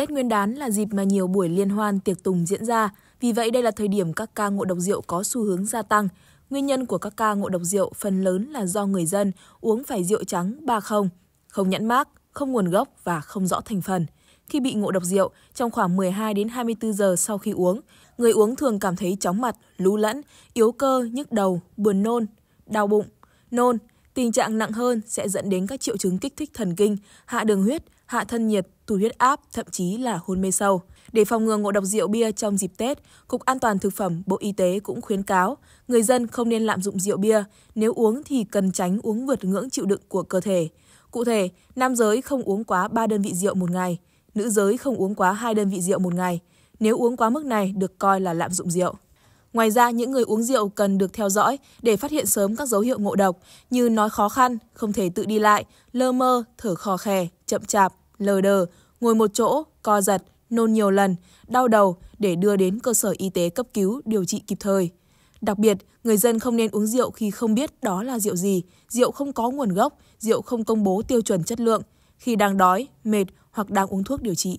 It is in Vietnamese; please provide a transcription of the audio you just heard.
Tết Nguyên đán là dịp mà nhiều buổi liên hoan tiệc tùng diễn ra, vì vậy đây là thời điểm các ca ngộ độc rượu có xu hướng gia tăng. Nguyên nhân của các ca ngộ độc rượu phần lớn là do người dân uống phải rượu trắng ba không, nhãn mát, không nguồn gốc và không rõ thành phần. Khi bị ngộ độc rượu, trong khoảng 12 đến 24 giờ sau khi uống, người uống thường cảm thấy chóng mặt, lú lẫn, yếu cơ, nhức đầu, buồn nôn, đau bụng, nôn. Tình trạng nặng hơn sẽ dẫn đến các triệu chứng kích thích thần kinh, hạ đường huyết, hạ thân nhiệt, tụt huyết áp, thậm chí là hôn mê sâu. Để phòng ngừa ngộ độc rượu bia trong dịp Tết, Cục An toàn Thực phẩm Bộ Y tế cũng khuyến cáo người dân không nên lạm dụng rượu bia, nếu uống thì cần tránh uống vượt ngưỡng chịu đựng của cơ thể. Cụ thể, nam giới không uống quá 3 đơn vị rượu một ngày, nữ giới không uống quá 2 đơn vị rượu một ngày. Nếu uống quá mức này được coi là lạm dụng rượu. Ngoài ra, những người uống rượu cần được theo dõi để phát hiện sớm các dấu hiệu ngộ độc như nói khó khăn, không thể tự đi lại, lơ mơ, thở khò khè, chậm chạp, lờ đờ, ngồi một chỗ, co giật, nôn nhiều lần, đau đầu để đưa đến cơ sở y tế cấp cứu điều trị kịp thời. Đặc biệt, người dân không nên uống rượu khi không biết đó là rượu gì, rượu không có nguồn gốc, rượu không công bố tiêu chuẩn chất lượng, khi đang đói, mệt hoặc đang uống thuốc điều trị.